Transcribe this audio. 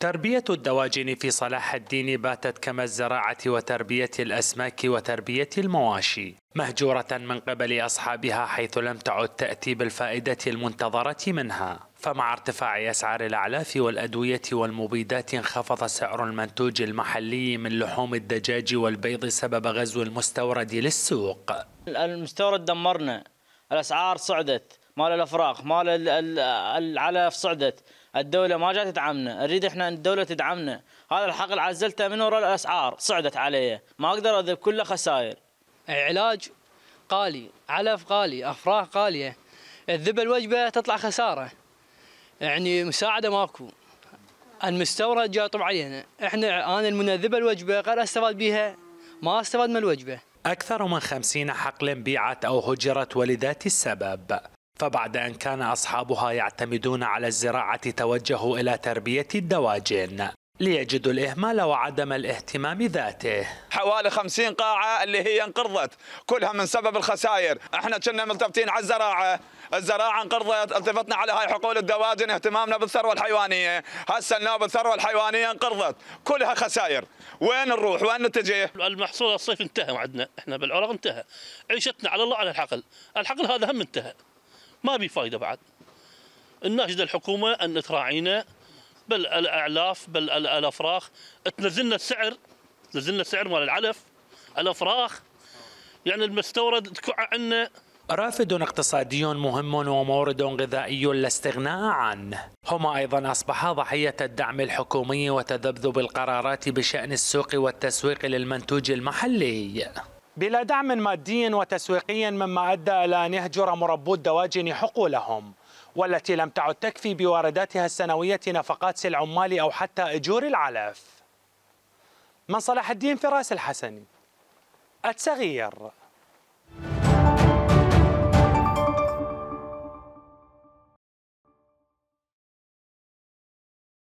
تربية الدواجن في صلاح الدين باتت كما الزراعة وتربية الأسماك وتربية المواشي مهجورة من قبل أصحابها حيث لم تعد تأتي بالفائدة المنتظرة منها فمع ارتفاع أسعار الأعلاف والأدوية والمبيدات انخفض سعر المنتوج المحلي من لحوم الدجاج والبيض سبب غزو المستورد للسوق المستورد دمرنا الأسعار صعدت مال الافراغ مال العلف صعدت الدوله ما جات تدعمنا نريد احنا الدوله تدعمنا هذا الحقل عزلته من وراء الاسعار صعدت عليه ما اقدر اذب كله خسائر علاج غالي علف غالي افراخ غاليه الذب الوجبه تطلع خساره يعني مساعده ماكو المستورد جاي طبعا علينا احنا انا المنذبه الوجبه غير استفاد بيها ما استفاد من الوجبه أكثر من خمسين حقل بيعت أو هجرت ولذات السبب فبعد أن كان أصحابها يعتمدون على الزراعة توجهوا إلى تربية الدواجن ليجدوا الإهمال وعدم الاهتمام ذاته حوالي 50 قاعة اللي هي انقرضت كلها من سبب الخسائر احنا كنا ملتفتين على الزراعة الزراعة انقرضت التفتنا على هاي حقول الدواجن اهتمامنا بالثروة الحيوانية هسه النوبة الثروة الحيوانية انقرضت كلها خسائر وين نروح وين نتجه المحصول الصيف انتهى عندنا احنا بالعراق انتهى عيشتنا على الله على الحقل الحقل هذا هم انتهى ما بي فايده بعد الناشده الحكومه ان تراعينا بل الاعلاف بل الافراخ تنزلنا السعر نزلنا السعر مال العلف الافراخ يعني المستورد عنا رافد اقتصادي مهم ومورد غذائي لا استغناء عنه هما أيضا أصبحا ضحية الدعم الحكومي وتذبذب القرارات بشأن السوق والتسويق للمنتوج المحلي بلا دعم مادي وتسويقي مما أدى إلى أن يهجر مربو الدواجن حقولهم والتي لم تعد تكفي بوارداتها السنوية نفقات العمال أو حتى أجور العلف من صلاح الدين فراس الحسني التغيير